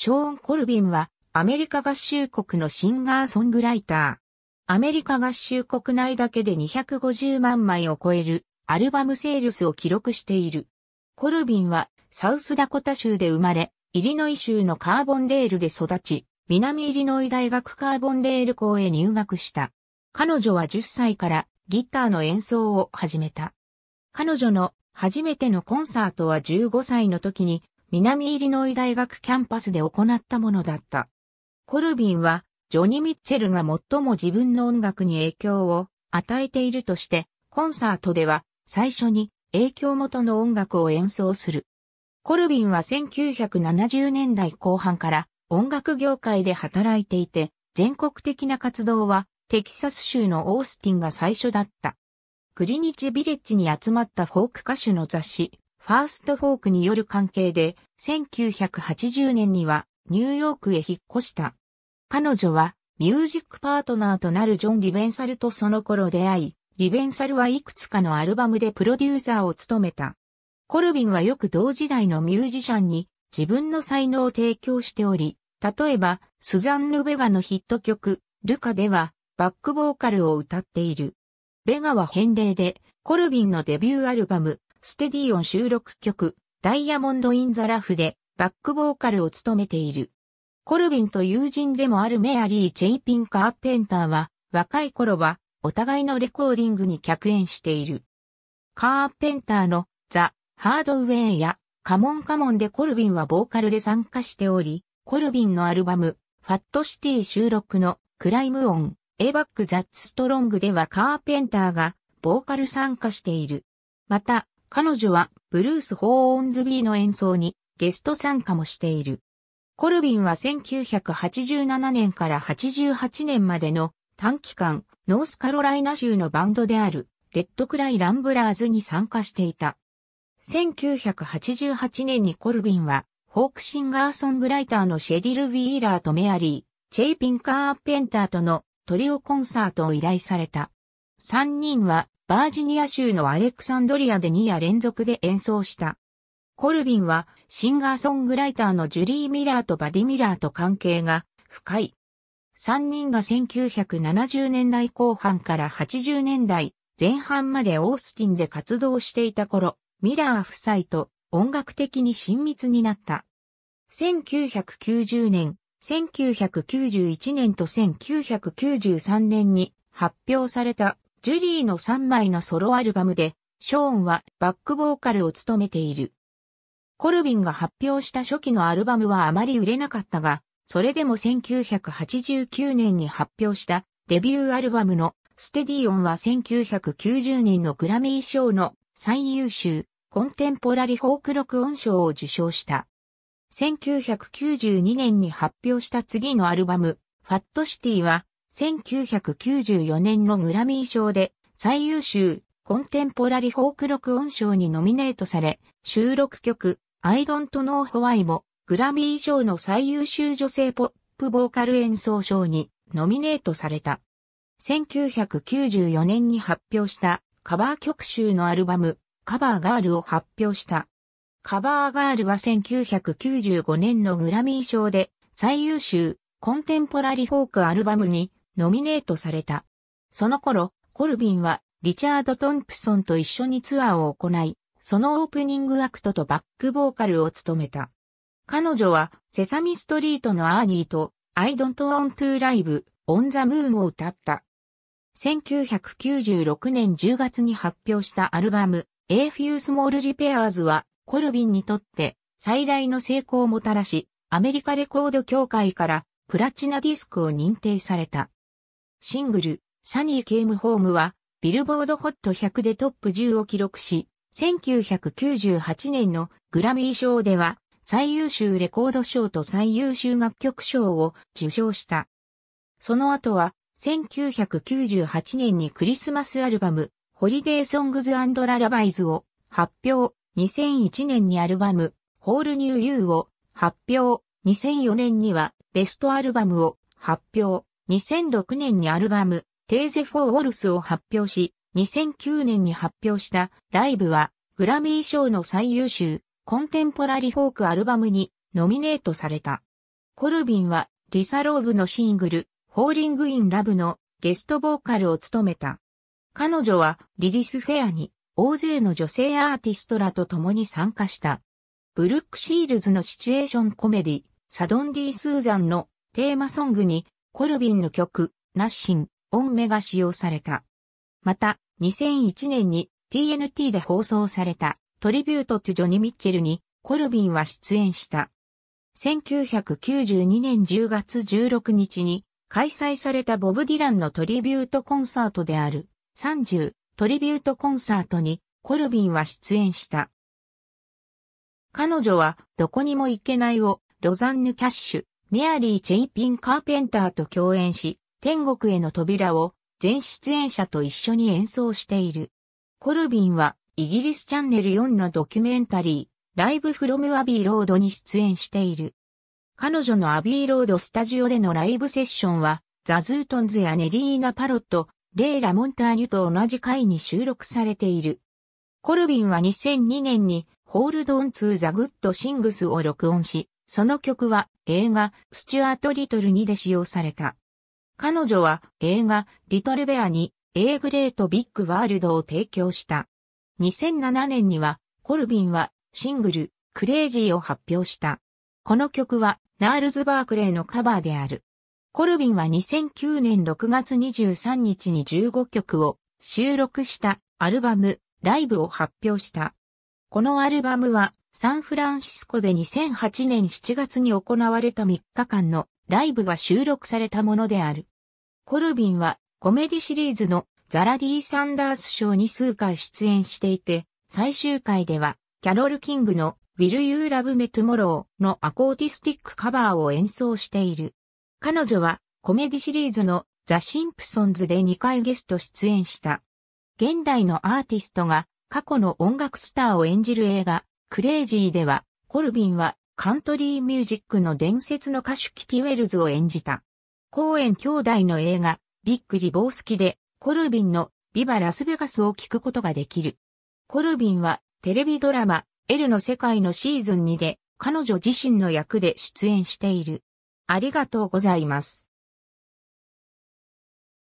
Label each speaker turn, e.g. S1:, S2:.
S1: ショーン・コルビンはアメリカ合衆国のシンガーソングライター。アメリカ合衆国内だけで250万枚を超えるアルバムセールスを記録している。コルビンはサウスダコタ州で生まれ、イリノイ州のカーボンデールで育ち、南イリノイ大学カーボンデール校へ入学した。彼女は10歳からギターの演奏を始めた。彼女の初めてのコンサートは15歳の時に南イリノイ大学キャンパスで行ったものだった。コルビンは、ジョニー・ミッチェルが最も自分の音楽に影響を与えているとして、コンサートでは最初に影響元の音楽を演奏する。コルビンは1970年代後半から音楽業界で働いていて、全国的な活動はテキサス州のオースティンが最初だった。クリニチビレッジに集まったフォーク歌手の雑誌、ファーストフォークによる関係で、1980年にはニューヨークへ引っ越した。彼女はミュージックパートナーとなるジョン・リベンサルとその頃出会い、リベンサルはいくつかのアルバムでプロデューサーを務めた。コルビンはよく同時代のミュージシャンに自分の才能を提供しており、例えば、スザンヌ・ベガのヒット曲、ルカでは、バックボーカルを歌っている。ベガは返礼で、コルビンのデビューアルバム、ステディオン収録曲、ダイヤモンド・イン・ザ・ラフで、バックボーカルを務めている。コルビンと友人でもあるメアリー・チェイピン・カーペンターは、若い頃は、お互いのレコーディングに客演している。カーペンターの、ザ・ハードウェイや、カモンカモンでコルビンはボーカルで参加しており、コルビンのアルバム、ファットシティ収録の、クライムオン、エバック・ザッツ・ストロングではカーペンターが、ボーカル参加している。また、彼女はブルース・ホーオンズビーの演奏にゲスト参加もしている。コルビンは1987年から88年までの短期間、ノースカロライナ州のバンドである、レッドクライ・ランブラーズに参加していた。1988年にコルビンは、フォークシンガーソングライターのシェディル・ウィーラーとメアリー、チェイ・ピンカー・ペンターとのトリオコンサートを依頼された。3人はバージニア州のアレクサンドリアで2夜連続で演奏した。コルビンはシンガーソングライターのジュリー・ミラーとバディ・ミラーと関係が深い。3人が1970年代後半から80年代前半までオースティンで活動していた頃、ミラー夫妻と音楽的に親密になった。1990年、1991年と1993年に発表されたジュリーの3枚のソロアルバムで、ショーンはバックボーカルを務めている。コルビンが発表した初期のアルバムはあまり売れなかったが、それでも1989年に発表したデビューアルバムのステディオンは1990年のグラミー賞の最優秀コンテンポラリフォーク録音賞を受賞した。1992年に発表した次のアルバム、ファットシティは1994年のグラミー賞で最優秀コンテンポラリフォーク録音賞にノミネートされ、収録曲 I Don't Know Why もグラミー賞の最優秀女性ポップボーカル演奏賞にノミネートされた。1994年に発表したカバー曲集のアルバムカバーガールを発表した。カバーガールは1995年のグラミー賞で最優秀コンテンポラリフォークアルバムにノミネートされた。その頃、コルビンはリチャード・トンプソンと一緒にツアーを行い、そのオープニングアクトとバックボーカルを務めた。彼女はセサミストリートのアーニーと I don't want to live on the moon を歌った。1996年10月に発表したアルバム A Few Small Repairs はコルビンにとって最大の成功をもたらし、アメリカレコード協会からプラチナディスクを認定された。シングル、サニー・ケーム・ホームは、ビルボードホット100でトップ10を記録し、1998年のグラミー賞では、最優秀レコード賞と最優秀楽曲賞を受賞した。その後は、1998年にクリスマスアルバム、ホリデーソングズアンド・ララバイズを発表、2001年にアルバム、ホールニューユーを発表、2004年にはベストアルバムを発表、2006年にアルバム、テーゼ・フォー・ウォルスを発表し、2009年に発表したライブは、グラミー賞の最優秀、コンテンポラリフォークアルバムにノミネートされた。コルビンは、リサ・ローブのシングル、ホーリング・イン・ラブのゲストボーカルを務めた。彼女は、リリス・フェアに、大勢の女性アーティストらと共に参加した。ブルック・シールズのシチュエーションコメディ、サドンディ・スーザンのテーマソングにコルビンの曲、ナッシン、オンメが使用された。また、2001年に TNT で放送されたトリビュート・トゥ・ジョニ・ミッチェルにコルビンは出演した。1992年10月16日に開催されたボブ・ディランのトリビュートコンサートである30トリビュートコンサートにコルビンは出演した。彼女はどこにも行けないをロザンヌ・キャッシュ、メアリー・チェイピン・カーペンターと共演し、天国への扉を全出演者と一緒に演奏している。コルビンはイギリスチャンネル4のドキュメンタリー、ライブ・フロム・アビー・ロードに出演している。彼女のアビー・ロードスタジオでのライブセッションは、ザ・ズートンズやネリーナ・パロット、レイラ・モンターニュと同じ回に収録されている。コルビンは2002年に、ホールドオン・ツー・ザ・グッド・シングスを録音し、その曲は映画スチュアート・リトルにで使用された。彼女は映画リトル・ベアに A グレート・ビッグ・ワールドを提供した。2007年にはコルビンはシングルクレイジーを発表した。この曲はナールズ・バークレーのカバーである。コルビンは2009年6月23日に15曲を収録したアルバムライブを発表した。このアルバムはサンフランシスコで2008年7月に行われた3日間のライブが収録されたものである。コルビンはコメディシリーズのザラリー・サンダース賞に数回出演していて、最終回ではキャロル・キングの Will You Love Me Tomorrow のアコーティスティックカバーを演奏している。彼女はコメディシリーズのザ・シンプソンズで2回ゲスト出演した。現代のアーティストが過去の音楽スターを演じる映画、クレイジーでは、コルビンはカントリーミュージックの伝説の歌手キティ・ウェルズを演じた。コーエン兄弟の映画、ビッグリボースキで、コルビンのビバラスベガスを聴くことができる。コルビンはテレビドラマ、エルの世界のシーズン2で、彼女自身の役で出演している。ありがとうございます。